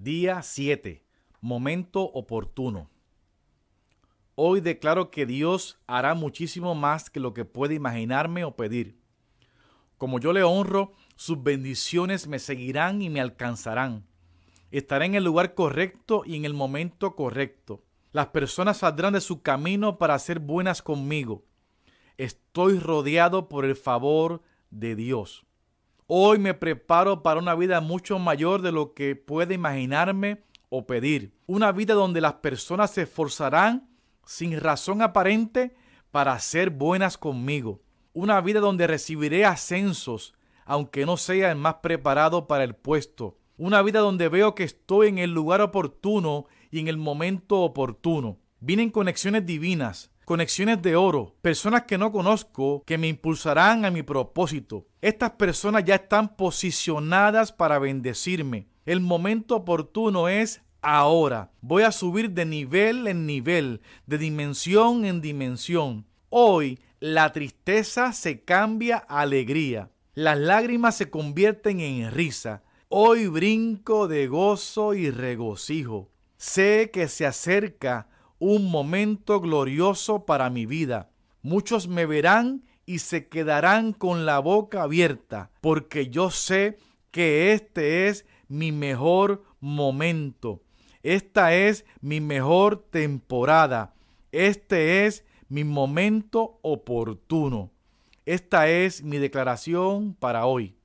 Día 7. Momento oportuno. Hoy declaro que Dios hará muchísimo más que lo que puede imaginarme o pedir. Como yo le honro, sus bendiciones me seguirán y me alcanzarán. Estaré en el lugar correcto y en el momento correcto. Las personas saldrán de su camino para ser buenas conmigo. Estoy rodeado por el favor de Dios. Hoy me preparo para una vida mucho mayor de lo que pueda imaginarme o pedir. Una vida donde las personas se esforzarán sin razón aparente para ser buenas conmigo. Una vida donde recibiré ascensos, aunque no sea el más preparado para el puesto. Una vida donde veo que estoy en el lugar oportuno y en el momento oportuno. Vienen conexiones divinas, conexiones de oro, personas que no conozco que me impulsarán a mi propósito. Estas personas ya están posicionadas para bendecirme. El momento oportuno es ahora. Voy a subir de nivel en nivel, de dimensión en dimensión. Hoy la tristeza se cambia a alegría. Las lágrimas se convierten en risa. Hoy brinco de gozo y regocijo. Sé que se acerca un momento glorioso para mi vida. Muchos me verán y se quedarán con la boca abierta, porque yo sé que este es mi mejor momento. Esta es mi mejor temporada. Este es mi momento oportuno. Esta es mi declaración para hoy.